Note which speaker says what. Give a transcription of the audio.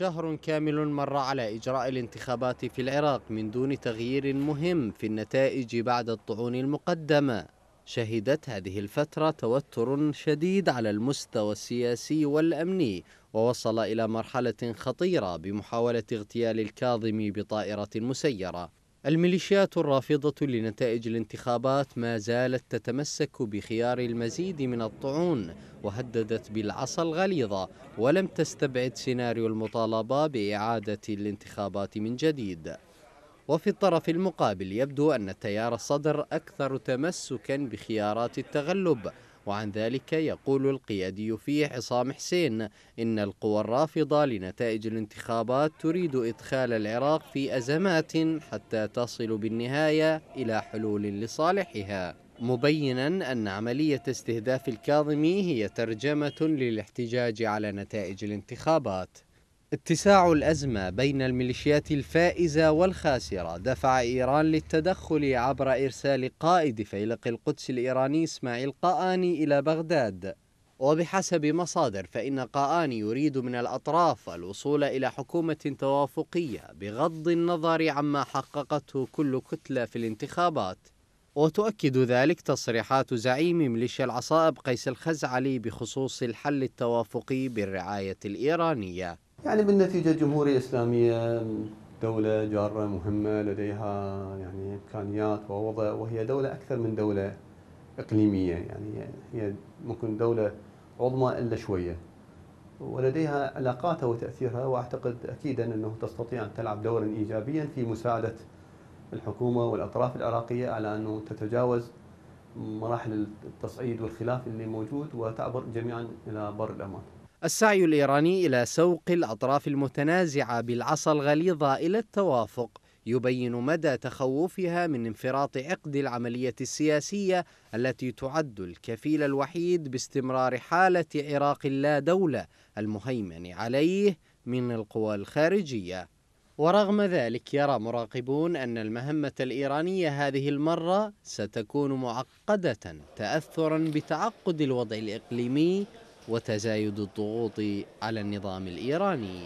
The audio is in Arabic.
Speaker 1: شهر كامل مر على إجراء الانتخابات في العراق من دون تغيير مهم في النتائج بعد الطعون المقدمة شهدت هذه الفترة توتر شديد على المستوى السياسي والأمني ووصل إلى مرحلة خطيرة بمحاولة اغتيال الكاظمي بطائرة مسيرة الميليشيات الرافضة لنتائج الانتخابات ما زالت تتمسك بخيار المزيد من الطعون وهددت بالعصا الغليظة ولم تستبعد سيناريو المطالبة بإعادة الانتخابات من جديد وفي الطرف المقابل يبدو أن تيار الصدر أكثر تمسكا بخيارات التغلب وعن ذلك يقول القيادي فيه عصام حسين إن القوى الرافضة لنتائج الانتخابات تريد إدخال العراق في أزمات حتى تصل بالنهاية إلى حلول لصالحها مبينا أن عملية استهداف الكاظمي هي ترجمة للاحتجاج على نتائج الانتخابات اتساع الأزمة بين الميليشيات الفائزة والخاسرة دفع إيران للتدخل عبر إرسال قائد فيلق القدس الإيراني إسماعيل قاني إلى بغداد وبحسب مصادر فإن قاني يريد من الأطراف الوصول إلى حكومة توافقية بغض النظر عما حققته كل كتلة في الانتخابات وتؤكد ذلك تصريحات زعيم ميليشيا العصائب قيس الخزعلي بخصوص الحل التوافقي بالرعاية الإيرانية
Speaker 2: يعني بالنتيجة الجمهورية الإسلامية دولة جارة مهمة لديها يعني إمكانيات ووضع وهي دولة أكثر من دولة إقليمية يعني هي ممكن دولة عظمى إلا شوية ولديها علاقاتها وتأثيرها وأعتقد أكيدا أنه تستطيع أن تلعب دورا إيجابيا في مساعدة الحكومة والأطراف العراقية على أنه تتجاوز مراحل التصعيد والخلاف اللي موجود وتعبر جميعا إلى بر الأمان
Speaker 1: السعي الإيراني إلى سوق الأطراف المتنازعة بالعصا الغليظة إلى التوافق يبين مدى تخوفها من انفراط عقد العملية السياسية التي تعد الكفيل الوحيد باستمرار حالة عراق لا دولة المهيمن عليه من القوى الخارجية ورغم ذلك يرى مراقبون أن المهمة الإيرانية هذه المرة ستكون معقدة تأثرا بتعقد الوضع الإقليمي وتزايد الضغوط على النظام الإيراني